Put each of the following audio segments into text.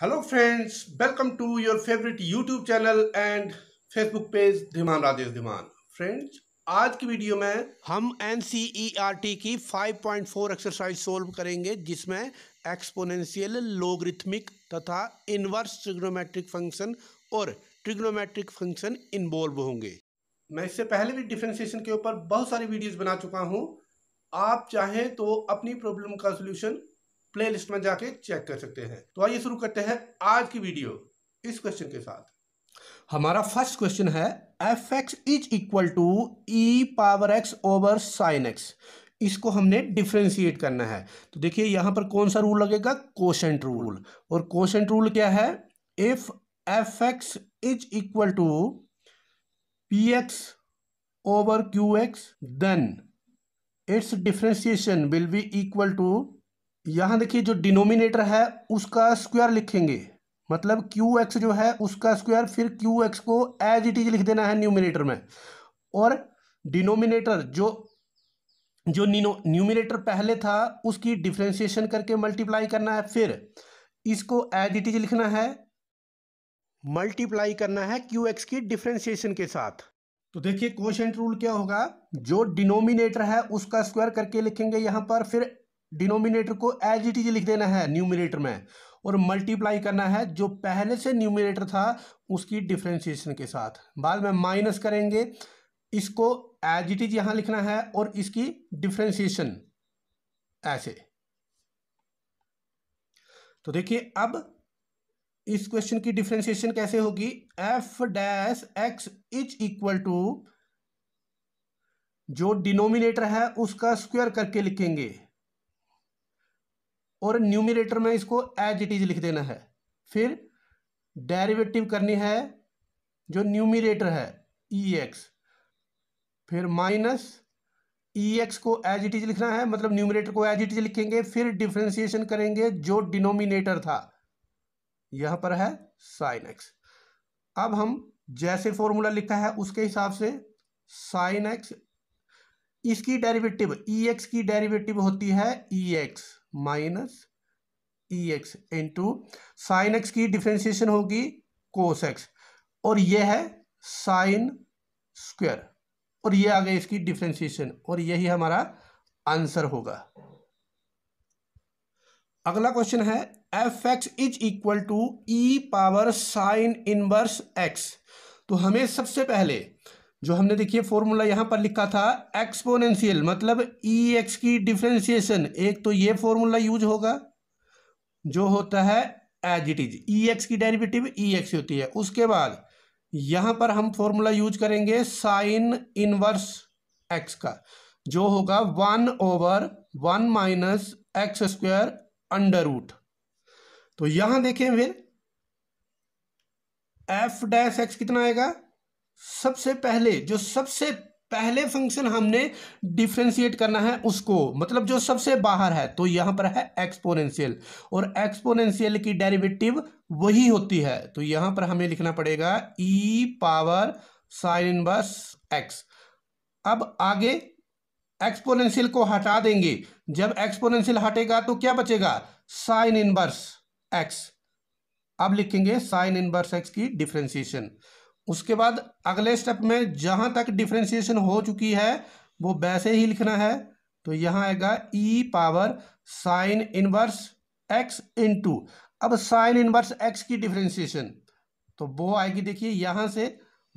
hello friends welcome to your favourite YouTube channel and Facebook page Dhiman Rajesh Dhiman friends आज की video में हम N e की 5.4 एक्सरसाइज सोल्व करेंगे जिसमें एक्सपोनेंशियल लोगरिथमिक तथा इनवर्स ट्रिग्नोमेट्रिक फंक्शन और ट्रिग्नोमेट्रिक फंक्शन इन्वॉल्व होंगे मैं इससे पहले भी डिफ्रेंसिएशन के ऊपर बहुत सारी वीडियोज़ बना चुका हूँ आप चाहें तो अपनी प्रॉब्लम का सोल्यूशन प्लेलिस्ट में जाके चेक कर सकते हैं तो आइए शुरू करते हैं आज की वीडियो इस क्वेश्चन के साथ हमारा फर्स्ट क्वेश्चन है F x is equal to E power X over sine X इसको हमने डिफ्रेंशिएट करना है तो देखिए यहां पर कौन सा रूल लगेगा कोशेंट रूल और कोशेंट रूल क्या है if F x is equal to P x over Q X then it's differentiation will be equal to यहाँ देखिए जो डिनोमिनेटर है उसका स्क्वायर लिखेंगे मतलब क्यू एक्स जो है उसका स्क्वायर फिर क्यू एक्स को एज इट इज लिख देना है न्यूमिनेटर में और डिनोमिनेटर जो जो न्यूमिनेटर पहले था उसकी डिफ्रेंशिएशन करके मल्टीप्लाई करना है फिर इसको एज इट इज लिखना है मल्टीप्लाई करना है क्यू एक्स की डिफ्रेंशिएशन के साथ तो देखिए क्वेश्चन रूल क्या होगा जो डिनोमिनेटर है उसका स्क्वायर करके लिखेंगे यहाँ पर फिर डिनोमिनेटर को एज इट इज लिख देना है न्यूमिनेटर में और मल्टीप्लाई करना है जो पहले से न्यूमिनेटर था उसकी डिफ्रेंशिएशन के साथ बाद में माइनस करेंगे इसको एज इट इज यहां लिखना है और इसकी डिफ्रेंशिएशन ऐसे तो देखिए अब इस क्वेश्चन की डिफ्रेंशिएशन कैसे होगी F dash x is equal to जो डिनोमिनेटर है उसका स्क्वायर करके लिखेंगे और न्यूमिनेटर में इसको एज इट इज लिख देना है फिर डेरिवेटिव करनी है जो न्यूमिनेटर है ई e एक्स फिर माइनस ई एक्स को एज इट इज लिखना है मतलब न्यूमिनेटर को एज इट इज लिखेंगे फिर डिफ्रेंसिएशन करेंगे जो डिनोमिनेटर था यहां पर है साइन एक्स अब हम जैसे फॉर्मूला लिखा है उसके हिसाब से साइन एक्स इसकी डेरिवेटिव ई एक्स की डेरिवेटिव होती है e e x minus e x into sine x की डिफ्रेंशिएशन होगी कोस एक्स और ये है साइन स्क्वायर और ये आ गई इसकी डिफ्रेंशिएशन और यही हमारा आंसर होगा अगला क्वेश्चन है F x is equal to E power sine inverse x तो हमें सबसे पहले जो हमने देखिए फॉर्मूला यहाँ पर लिखा था एक्सपोनेंशियल मतलब ई e एक्स की डिफ्रेंशिएशन एक तो ये फॉर्मूला यूज होगा जो होता है as it is e x की डेरिवेटिव ई एक्स होती है उसके बाद यहाँ पर हम फॉर्मूला यूज करेंगे साइन इनवर्स एक्स का जो होगा one over one minus x square under root तो यहां देखें फिर एफ डैश एक्स कितना आएगा सबसे पहले जो सबसे पहले फंक्शन हमने डिफ्रेंशिएट करना है उसको मतलब जो सबसे बाहर है तो यहां पर है एक्सपोनेंशियल और एक्सपोनेंशियल की डेरिवेटिव वही होती है तो यहां पर हमें लिखना पड़ेगा e power sine inverse x अब आगे एक्सपोनेंशियल को हटा देंगे जब एक्सपोनेंशियल हटेगा तो क्या बचेगा साइन इनवर्स एक्स अब लिखेंगे साइन इनवर्स एक्स की डिफ्रेंसिएशन उसके बाद अगले स्टेप में जहाँ तक डिफ्रेंशिएशन हो चुकी है वो वैसे ही लिखना है तो यहाँ आएगा e power sine inverse x into अब साइन इनवर्स एक्स की डिफ्रेंशिएशन तो वो आएगी देखिए यहाँ से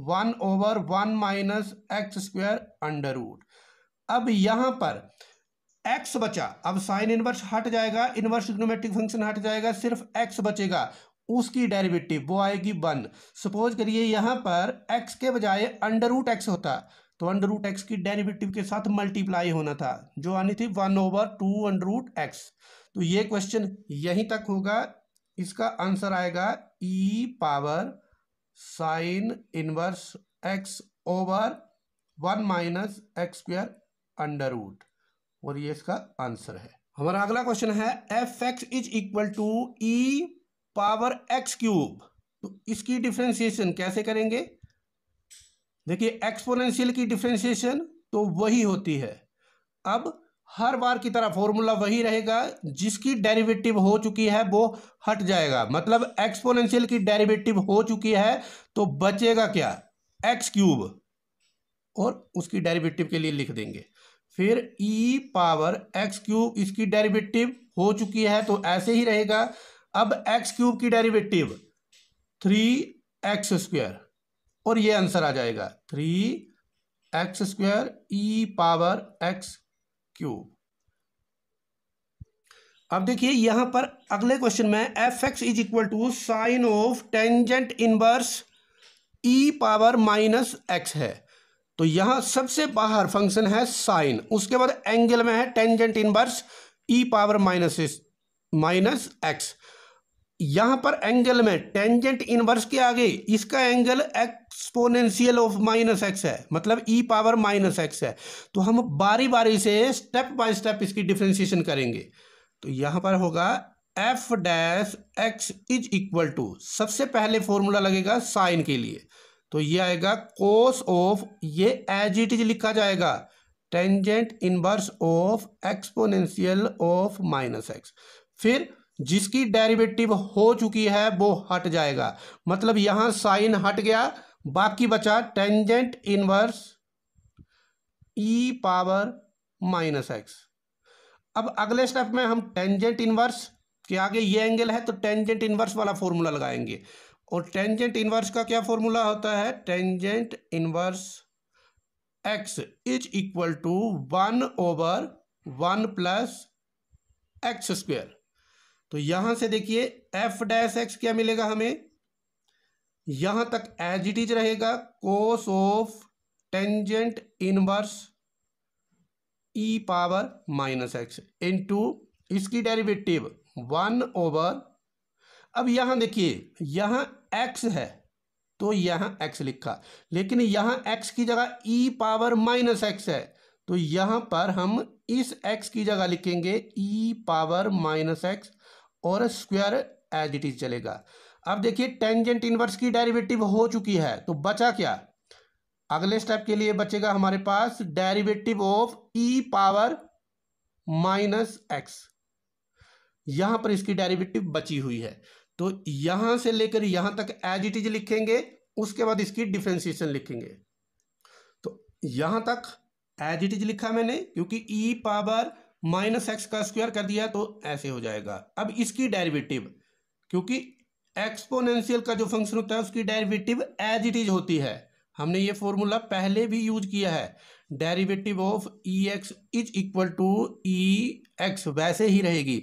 one over one minus x square under root अब यहाँ पर एक्स बचा अब साइन इनवर्स हट जाएगा इनवर्स इग्नोमेट्रिक फंक्शन हट जाएगा सिर्फ एक्स बचेगा उसकी डेरिवेटिव वो आएगी वन सपोज करिए यहाँ पर एक्स के बजाय अंडर रूट एक्स होता तो अंडर रूट एक्स की डेरिवेटिव के साथ मल्टीप्लाई होना था जो आनी थी one over two under root x तो ये क्वेश्चन यहीं तक होगा इसका आंसर आएगा e power sine inverse x over one minus x square under root और ये इसका आंसर है हमारा अगला क्वेश्चन है F x is equal to E power x cube तो इसकी डिफ्रेंसिएशन कैसे करेंगे देखिए एक्सपोनेंशियल की डिफ्रेंसिएशन तो वही होती है अब हर बार की तरह फॉर्मूला वही रहेगा जिसकी डेरिवेटिव हो चुकी है वो हट जाएगा मतलब एक्सपोनेंशियल की डेरिवेटिव हो चुकी है तो बचेगा क्या एक्स क्यूब और उसकी डेरिवेटिव के लिए लिख देंगे फिर e e power x cube इसकी डेरिवेटिव हो चुकी है तो ऐसे ही रहेगा अब एक्स क्यूब की डेरिवेटिव थ्री एक्स स्क्वेयर और ये आंसर आ जाएगा three x square e power x cube अब देखिए यहां पर अगले क्वेश्चन में f x is equal to sine of tangent inverse e power minus x है तो यहां सबसे बाहर फंक्शन है साइन उसके बाद एंगल में है tangent inverse e power minus minus x यहां पर एंगल में टेंजेंट इनवर्स के आगे इसका angle exponential of minus x है मतलब ई पावर माइनस एक्स है तो हम बारी बारी से स्टेप बाय स्टेप इसकी डिफ्रेंसिएशन करेंगे तो यहां पर होगा f dash x is equal to सबसे पहले फॉर्मूला लगेगा साइन के लिए तो ये आएगा कोस ऑफ ये एज इट इज लिखा जाएगा tangent inverse of exponential of minus x फिर जिसकी डेरिवेटिव हो चुकी है वो हट जाएगा मतलब यहां साइन हट गया बाकी बचा tangent inverse e power minus x अब अगले स्टेप में हम टेंजेंट इनवर्स के आगे ये एंगल है तो टेंजेंट इनवर्स वाला फॉर्मूला लगाएंगे और टेंजेंट इनवर्स का क्या फॉर्मूला होता है tangent inverse x is equal to one over one plus x square तो यहां से देखिए एफ डैश एक्स क्या मिलेगा हमें यहां तक एज इट इज रहेगा cos of tangent inverse e power minus x into इसकी डेरिवेटिव वन ओवर अब यहां देखिए यहां एक्स है तो यहां एक्स लिखा लेकिन यहां एक्स की जगह ई पावर माइनस एक्स है तो यहां पर हम इस एक्स की जगह लिखेंगे ई पावर माइनस एक्स और स्क्वायर एज इट इज चलेगा अब देखिए टेंजेंट इनवर्स की डेरिवेटिव हो चुकी है तो बचा क्या अगले स्टेप के लिए बचेगा हमारे पास derivative of e power minus x यहां पर इसकी डेरिवेटिव बची हुई है तो यहां से लेकर यहां तक एज इट इज लिखेंगे उसके बाद इसकी डिफ्रेंसिएशन लिखेंगे तो यहां तक एज इट इज लिखा मैंने क्योंकि e e power minus x का स्क्वायर कर दिया तो ऐसे हो जाएगा अब इसकी डेरिवेटिव क्योंकि एक्सपोनेंशियल का जो फंक्शन होता है उसकी डेरिवेटिव एज इट इज होती है हमने ये फॉर्मूला पहले भी यूज किया है derivative of e x is equal to e x वैसे ही रहेगी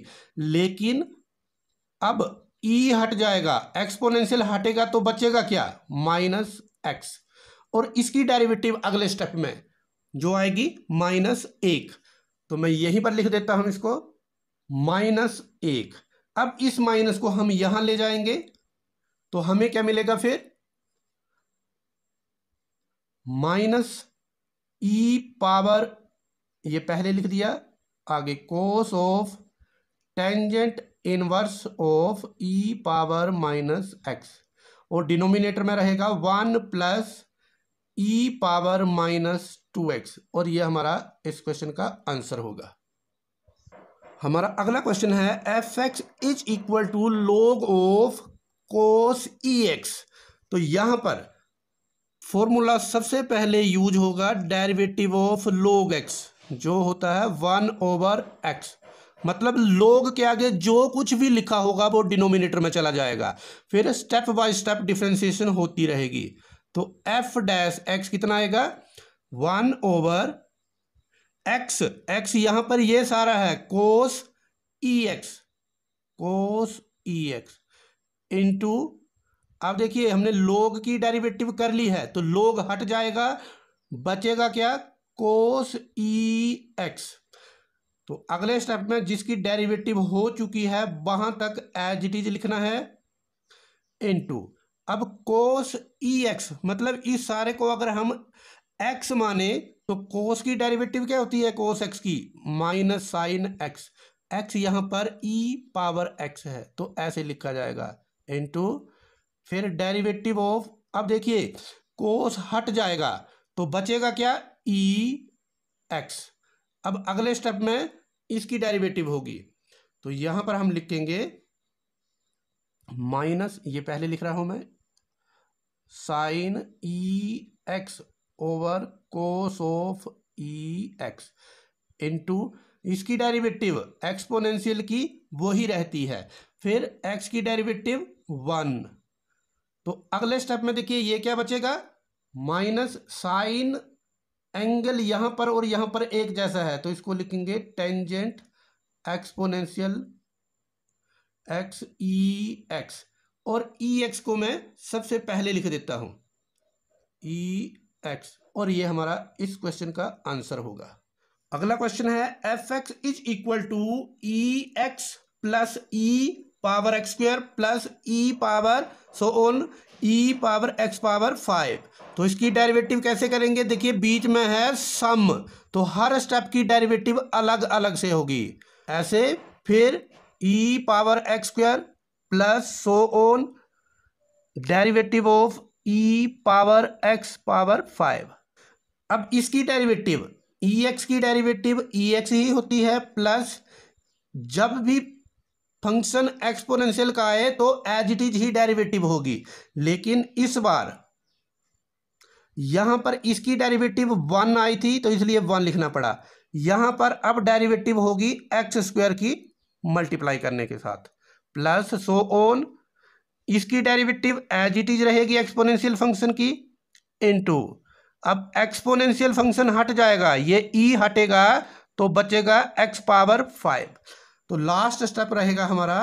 लेकिन अब ई e हट जाएगा एक्सपोनेंशियल हटेगा तो बचेगा क्या माइनस एक्स और इसकी डेरिवेटिव अगले स्टेप में जो आएगी माइनस एक तो मैं यहीं पर लिख देता हूं इसको माइनस एक अब इस माइनस को हम यहां ले जाएंगे तो हमें क्या मिलेगा फिर माइनस ई पावर ये पहले लिख दिया आगे cos of tangent inverse of e power minus x और डिनोमिनेटर में रहेगा one plus e power minus two x और ये हमारा इस क्वेश्चन का आंसर होगा हमारा अगला क्वेश्चन है F x is equal to log of cos e x तो यहां पर फॉर्मूला सबसे पहले यूज होगा डेरिवेटिव ऑफ लोग एक्स जो होता है वन ओवर एक्स मतलब लोग के आगे जो कुछ भी लिखा होगा वो डिनोमिनेटर में चला जाएगा फिर स्टेप बाय स्टेप डिफ्रेंसिएशन होती रहेगी तो एफ डैश एक्स कितना आएगा वन ओवर एक्स एक्स यहां पर ये सारा है cos e e x cos e x into आप देखिए हमने लोग की डेरिवेटिव कर ली है तो लोग हट जाएगा बचेगा क्या कोस ई e एक्स तो अगले स्टेप में जिसकी डेरिवेटिव हो चुकी है वहां तक एज इट इज लिखना है इंटू अब कोस ई e एक्स मतलब इस सारे को अगर हम एक्स माने तो कोस की डेरिवेटिव क्या होती है कोस एक्स की माइनस साइन एक्स एक्स यहां पर ई पावर एक्स है तो ऐसे लिखा जाएगा इनटू फिर डेरिवेटिव ऑफ अब देखिए कोस हट जाएगा तो बचेगा क्या ई e एक्स अब अगले स्टेप में इसकी डेरिवेटिव होगी तो यहां पर हम लिखेंगे माइनस ये पहले लिख रहा हूं मैं sine e x over cos of e x into इसकी डेरिवेटिव एक्सपोनेंशियल की वही रहती है फिर एक्स की डेरिवेटिव वन तो अगले स्टेप में देखिए ये क्या बचेगा माइनस साइन एंगल यहां पर और यहां पर एक जैसा है तो इसको लिखेंगे tangent exponential x e x और ई e एक्स को मैं सबसे पहले लिख देता हूं ई e एक्स और ये हमारा इस क्वेश्चन का आंसर होगा अगला क्वेश्चन है F x is equal to e x plus e power x square plus e power so on e power x power five तो इसकी डेरिवेटिव कैसे करेंगे देखिए बीच में है सम तो हर स्टेप की डेरिवेटिव अलग अलग से होगी ऐसे फिर e power x square plus so on derivative of e power x power five अब इसकी डेरिवेटिव ई एक्स की डेरिवेटिव ई एक्स ही होती है प्लस जब भी फंक्शन एक्सपोनेंशियल का आए तो एज इट इज ही डेरिवेटिव होगी लेकिन इस बार यहां पर इसकी डेरिवेटिव वन आई थी तो इसलिए वन लिखना पड़ा यहां पर अब डेरिवेटिव होगी एक्स स्क्वायर की मल्टीप्लाई करने के साथ प्लस सो ऑन इसकी डेरिवेटिव एज इट इज रहेगी एक्सपोनेंशियल फंक्शन की इनटू अब एक्सपोनेंशियल फंक्शन हट जाएगा ये ई e हटेगा तो बचेगा एक्स पावर फाइव तो लास्ट स्टेप रहेगा हमारा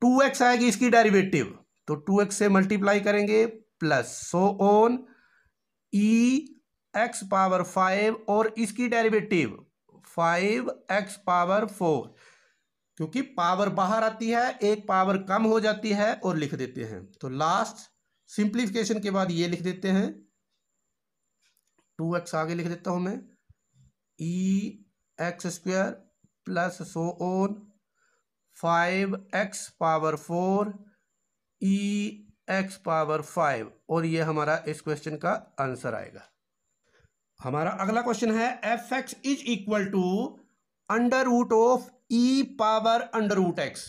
टू एक्स आएगी इसकी डेरिवेटिव तो टू एक्स से मल्टीप्लाई करेंगे plus so on e x power five और इसकी derivative five x power four क्योंकि पावर बाहर आती है एक पावर कम हो जाती है और लिख देते हैं तो लास्ट सिंप्लीफिकेशन के बाद ये लिख देते हैं टू एक्स आगे लिख देता हूं मैं e x square plus so on five x power four e x power five और ये हमारा इस क्वेश्चन का आंसर आएगा हमारा अगला क्वेश्चन है F x is equal to under root of e power under root x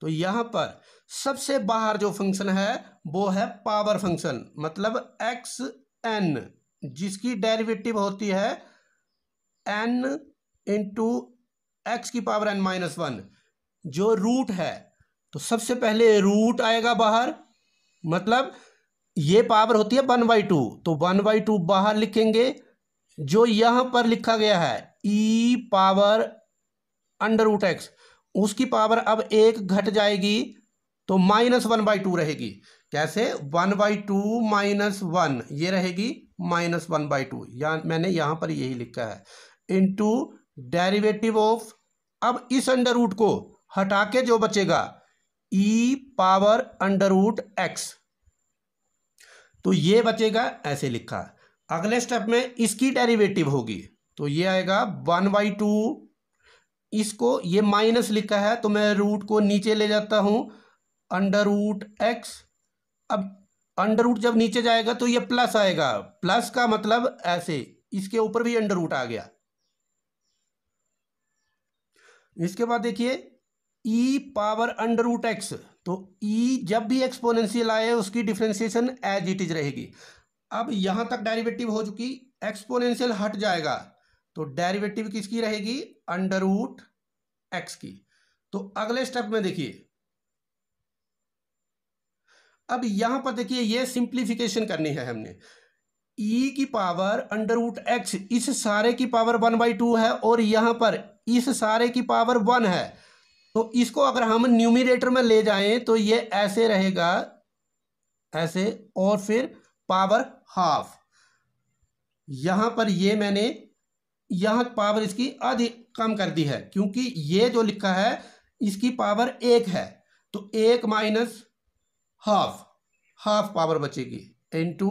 तो यहां पर सबसे बाहर जो फंक्शन है वो है पावर फंक्शन मतलब एक्स एन जिसकी डेरिवेटिव होती है एन इंटू एक्स की पावर एन माइनस वन जो रूट है तो सबसे पहले रूट आएगा बाहर मतलब ये पावर होती है वन बाई टू तो वन बाई टू बाहर लिखेंगे जो यहां पर लिखा गया है e power under root x उसकी पावर अब एक घट जाएगी तो माइनस वन बाई टू रहेगी कैसे one by two minus one ये रहेगी माइनस वन बाई टू या मैंने यहां पर यही लिखा है इंटू डेरिवेटिव ऑफ अब इस अंडर रूट को हटा के जो बचेगा e power under root x तो ये बचेगा ऐसे लिखा अगले स्टेप में इसकी डेरिवेटिव होगी तो ये आएगा वन बाई टू इसको ये माइनस लिखा है तो मैं रूट को नीचे ले जाता हूँ अंडर रूट एक्स अब अंडर रूट जब नीचे जाएगा तो ये प्लस आएगा प्लस का मतलब ऐसे इसके ऊपर भी अंडर रूट आ गया इसके बाद देखिए e power under root x तो ई e जब भी एक्सपोनेंशियल आए उसकी डिफ्रेंसिएशन एज इट इज रहेगी अब यहां तक डेरिवेटिव हो चुकी एक्सपोनेंशियल हट जाएगा तो डेरिवेटिव किसकी रहेगी अंडर रूट एक्स की तो अगले स्टेप में देखिए अब यहां पर देखिए ये सिंप्लीफिकेशन करनी है हमने ई e की पावर अंडर रूट एक्स इस सारे की पावर वन बाई टू है और यहां पर इस सारे की पावर वन है तो इसको अगर हम न्यूमिनेटर में ले जाएं तो ये ऐसे रहेगा ऐसे और फिर पावर हाफ यहां पर ये मैंने यहां पावर इसकी अधिक कम कर दी है क्योंकि ये जो लिखा है इसकी पावर एक है तो एक माइनस हाफ हाफ पावर बचेगी इनटू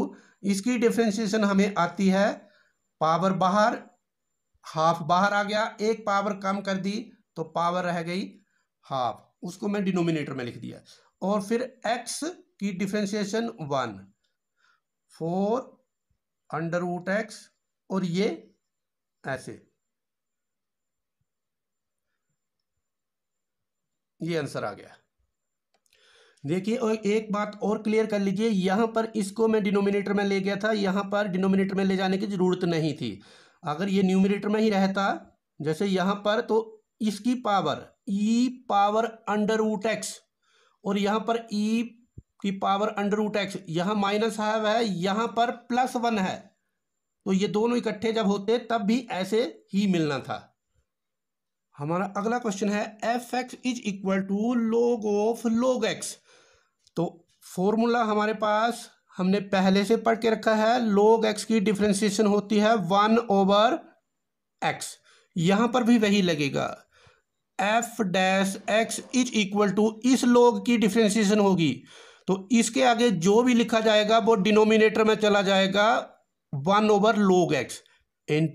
इसकी डिफ्रेंशिएशन हमें आती है पावर बाहर हाफ बाहर आ गया एक पावर कम कर दी तो पावर रह गई हाफ उसको मैं डिनोमिनेटर में लिख दिया और फिर एक्स की differentiation one four under root x और ये ऐसे ये आंसर आ गया देखिए और एक बात और क्लियर कर लीजिए यहां पर इसको मैं डिनोमिनेटर में ले गया था यहां पर डिनोमिनेटर में ले जाने की ज़रूरत नहीं थी अगर ये न्यूमिनेटर में ही रहता जैसे यहां पर तो इसकी power e power under root x और यहां पर ई e कि पावर अंडर रूट एक्स यहाँ माइनस हाफ है यहाँ पर प्लस वन है तो ये दोनों इकट्ठे जब होते तब भी ऐसे ही मिलना था हमारा अगला क्वेश्चन है F x is equal to log of log x तो फॉर्मूला हमारे पास हमने पहले से पढ़ के रखा है लोग एक्स की डिफ्रेंसिएशन होती है वन ओवर एक्स यहाँ पर भी वही लगेगा f dash x is equal to इस लोग की डिफ्रेंसिएशन होगी तो इसके आगे जो भी लिखा जाएगा वो डिनोमिनेटर में चला जाएगा वन ओवर लोग एक्स इन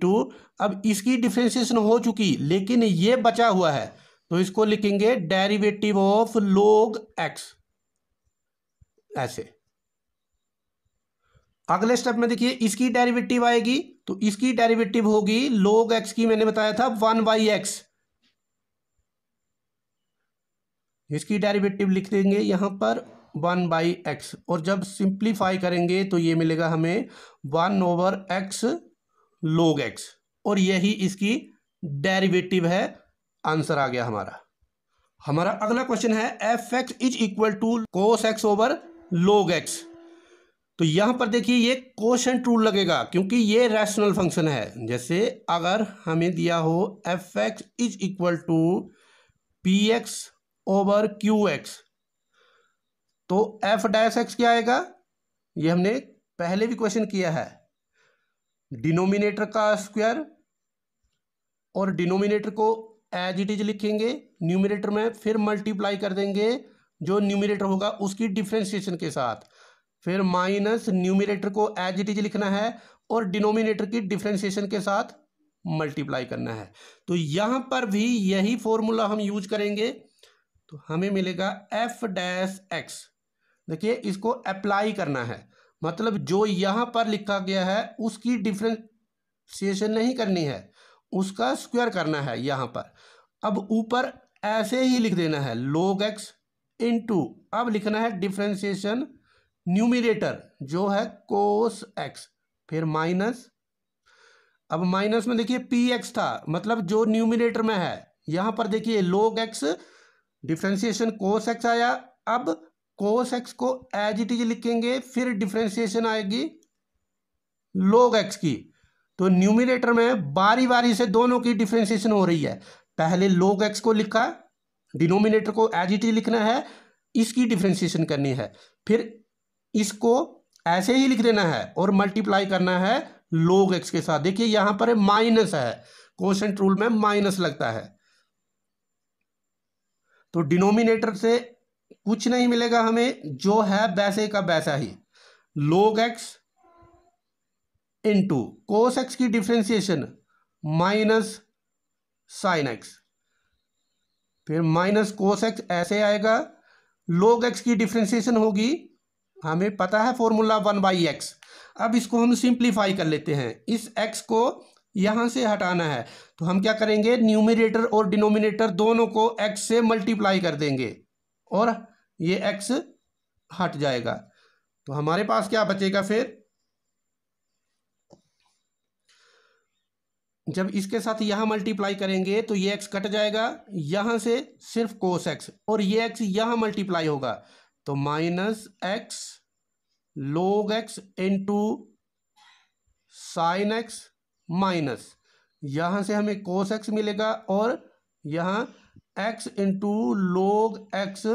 अब इसकी डिफ्रेंसिएशन हो चुकी लेकिन ये बचा हुआ है तो इसको लिखेंगे डेरिवेटिव ऑफ लोग एक्स ऐसे अगले स्टेप में देखिए इसकी डेरिवेटिव आएगी तो इसकी डेरिवेटिव होगी लोग एक्स की मैंने बताया था वन बाई एक्स इसकी डेरिवेटिव लिख देंगे यहां पर वन बाई एक्स और जब सिंप्लीफाई करेंगे तो ये मिलेगा हमें one over x log x और यही इसकी डेरिवेटिव है आंसर आ गया हमारा हमारा अगला क्वेश्चन है F x is equal to cos x over log x तो यहाँ पर देखिए ये क्वेश्चन टूल लगेगा क्योंकि ये रैशनल फंक्शन है जैसे अगर हमें दिया हो f x is equal to P x over Q x तो एफ डैश एक्स क्या आएगा ये हमने पहले भी क्वेश्चन किया है डिनोमिनेटर का स्क्वायर और डिनोमिनेटर को एज इट इज लिखेंगे न्यूमिनेटर में फिर मल्टीप्लाई कर देंगे जो न्यूमिनेटर होगा उसकी डिफ्रेंशिएशन के साथ फिर माइनस न्यूमिनेटर को एज इट इज लिखना है और डिनोमिनेटर की डिफ्रेंशिएशन के साथ मल्टीप्लाई करना है तो यहां पर भी यही फॉर्मूला हम यूज करेंगे तो हमें मिलेगा एफ डैश एक्स देखिए इसको अप्लाई करना है मतलब जो यहाँ पर लिखा गया है उसकी डिफ्रेंशिएशन नहीं करनी है उसका स्क्वायर करना है यहाँ पर अब ऊपर ऐसे ही लिख देना है लोग एक्स इन टू अब लिखना है डिफ्रेंशिएशन न्यूमिनेटर जो है कोस एक्स फिर माइनस अब माइनस में देखिए पी एक्स था मतलब जो न्यूमिनेटर में है यहाँ पर देखिए लोग एक्स डिफ्रेंशिएशन कोस एक्स आया अब कोस एक्स को एज इट इज लिखेंगे फिर डिफ्रेंसिएशन आएगी लोग एक्स की तो न्यूमिनेटर में बारी बारी से दोनों की डिफ्रेंसिएशन हो रही है पहले लोग एक्स को लिखा डिनोमिनेटर को एज इट इज लिखना है इसकी डिफ्रेंसिएशन करनी है फिर इसको ऐसे ही लिख देना है और मल्टीप्लाई करना है लोग एक्स के साथ देखिए यहां पर माइनस है क्वेश्चन रूल में माइनस लगता है तो डिनोमिनेटर से कुछ नहीं मिलेगा हमें जो है वैसे का वैसा ही log x into cos x की डिफ्रेंसिएशन माइनस साइन एक्स फिर माइनस कोस एक्स ऐसे आएगा लोग एक्स की डिफ्रेंसिएशन होगी हमें पता है फॉर्मूला वन बाई एक्स अब इसको हम सिंप्लीफाई कर लेते हैं इस एक्स को यहां से हटाना है तो हम क्या करेंगे न्यूमिनेटर और डिनोमिनेटर दोनों को एक्स से मल्टीप्लाई कर देंगे और ये एक्स हट जाएगा तो हमारे पास क्या बचेगा फिर जब इसके साथ यहाँ मल्टीप्लाई करेंगे तो ये एक्स कट जाएगा यहाँ से सिर्फ कोस एक्स और ये एक्स यहाँ मल्टीप्लाई होगा तो minus x log x into sine x minus यहाँ से हमें कोस एक्स मिलेगा और यहाँ x into log x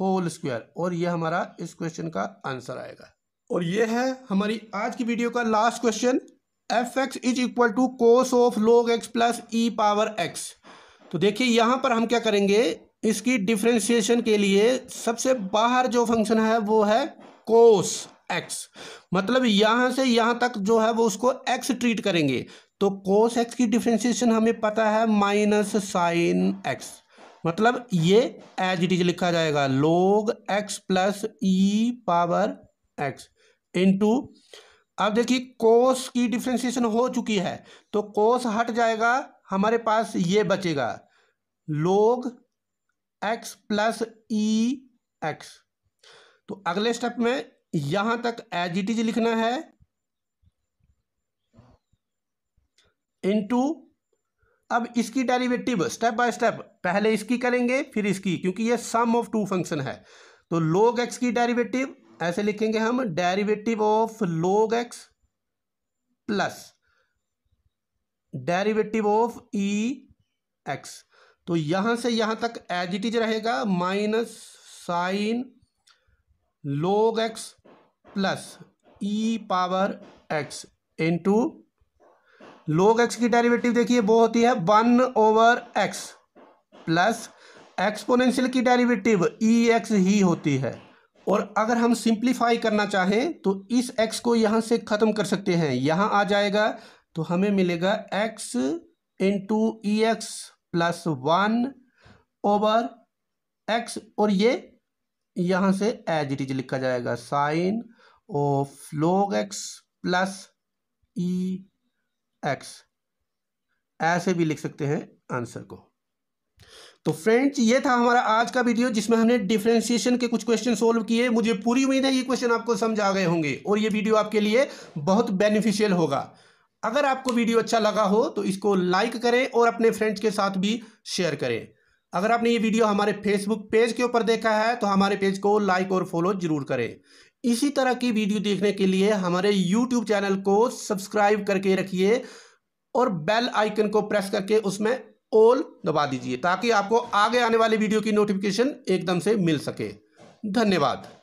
whole square और ये हमारा इस क्वेश्चन का आंसर आएगा और ये है हमारी आज की वीडियो का last question f x is equal to cos of log x plus e power x तो देखिए यहाँ पर हम क्या करेंगे इसकी डिफ्रेंशिएशन के लिए सबसे बाहर जो फंक्शन है वो है कोस एक्स मतलब यहाँ से यहाँ तक जो है वो उसको एक्स ट्रीट करेंगे तो कोस एक्स की डिफ्रेंशिएशन हमें पता है माइनस साइन एक्स मतलब ये एज इट इज लिखा जाएगा log x plus e power x into अब देखिए कोस की डिफ्रेंसिएशन हो चुकी है तो कोस हट जाएगा हमारे पास ये बचेगा लोग एक्स प्लस ई एक्स तो अगले स्टेप में यहां तक एज इट इज लिखना है टू अब इसकी डेरिवेटिव स्टेप बाय स्टेप पहले इसकी करेंगे फिर इसकी क्योंकि ये सम ऑफ टू फंक्शन है तो लोग एक्स की डेरिवेटिव ऐसे लिखेंगे हम derivative of log x plus derivative of e x तो यहां से यहां तक एज इट इज रहेगा minus sine log x plus e power x into log x की डेरिवेटिव देखिए वो होती है one over x plus exponential की डेरिवेटिव ई एक्स ही होती है और अगर हम सिंप्लीफाई करना चाहें तो इस एक्स को यहाँ से ख़त्म कर सकते हैं यहाँ आ जाएगा तो हमें मिलेगा x into e x plus one over x और ये यहाँ से एज इट इज लिखा जाएगा sine of log x plus e x ऐसे भी लिख सकते हैं आंसर को तो फ्रेंड्स ये था हमारा आज का वीडियो जिसमें हमने डिफ्रेंसिएशन के कुछ क्वेश्चन सोल्व किए मुझे पूरी उम्मीद है ये क्वेश्चन आपको समझ आ गए होंगे और ये वीडियो आपके लिए बहुत बेनिफिशियल होगा अगर आपको वीडियो अच्छा लगा हो तो इसको लाइक करें और अपने फ्रेंड्स के साथ भी शेयर करें अगर आपने ये वीडियो हमारे फेसबुक पेज के ऊपर देखा है तो हमारे पेज को लाइक और फॉलो जरूर करें इसी तरह की वीडियो देखने के लिए हमारे यूट्यूब चैनल को सब्सक्राइब करके रखिए और बेल आइकन को प्रेस करके उसमें ऑल दबा दीजिए ताकि आपको आगे आने वाली वीडियो की नोटिफिकेशन एकदम से मिल सके धन्यवाद